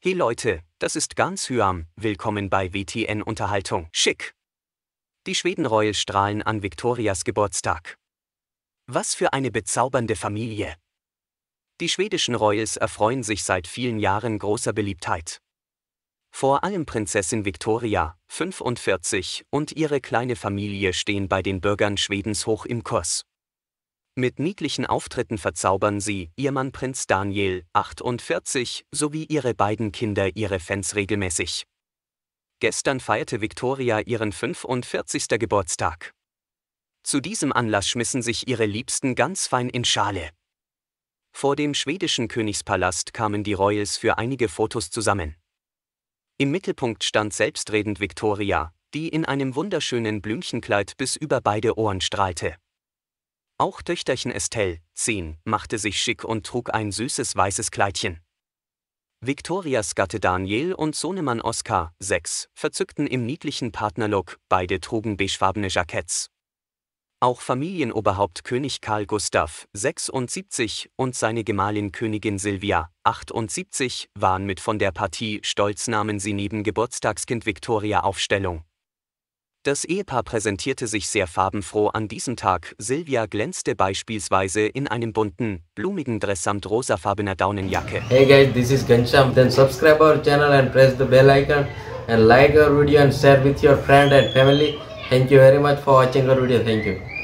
Hey Leute, das ist Gans Hyam, willkommen bei WTN Unterhaltung. Schick! Die Schwedenreue strahlen an Viktorias Geburtstag. Was für eine bezaubernde Familie! Die schwedischen Royals erfreuen sich seit vielen Jahren großer Beliebtheit. Vor allem Prinzessin Victoria, 45, und ihre kleine Familie stehen bei den Bürgern Schwedens hoch im Kurs. Mit niedlichen Auftritten verzaubern sie ihr Mann Prinz Daniel, 48, sowie ihre beiden Kinder ihre Fans regelmäßig. Gestern feierte Victoria ihren 45. Geburtstag. Zu diesem Anlass schmissen sich ihre Liebsten ganz fein in Schale. Vor dem schwedischen Königspalast kamen die Royals für einige Fotos zusammen. Im Mittelpunkt stand selbstredend Victoria, die in einem wunderschönen Blümchenkleid bis über beide Ohren strahlte. Auch Töchterchen Estelle, 10, machte sich schick und trug ein süßes weißes Kleidchen. Viktorias Gatte Daniel und Sohnemann Oskar, 6, verzückten im niedlichen Partnerlook, beide trugen beigefarbene Jacketts. Auch Familienoberhaupt König Karl Gustav, 76, und seine Gemahlin Königin Silvia, 78, waren mit von der Partie, stolz nahmen sie neben Geburtstagskind Viktoria Aufstellung. Das Ehepaar präsentierte sich sehr farbenfroh an diesem Tag. Silvia glänzte beispielsweise in einem bunten, blumigen Dress samt rosafarbener Daunenjacke. Hey guys, this is Gansham. Then subscribe our channel and press the bell icon and like our video and share with your friend and family. Thank you very much for watching our video. Thank you.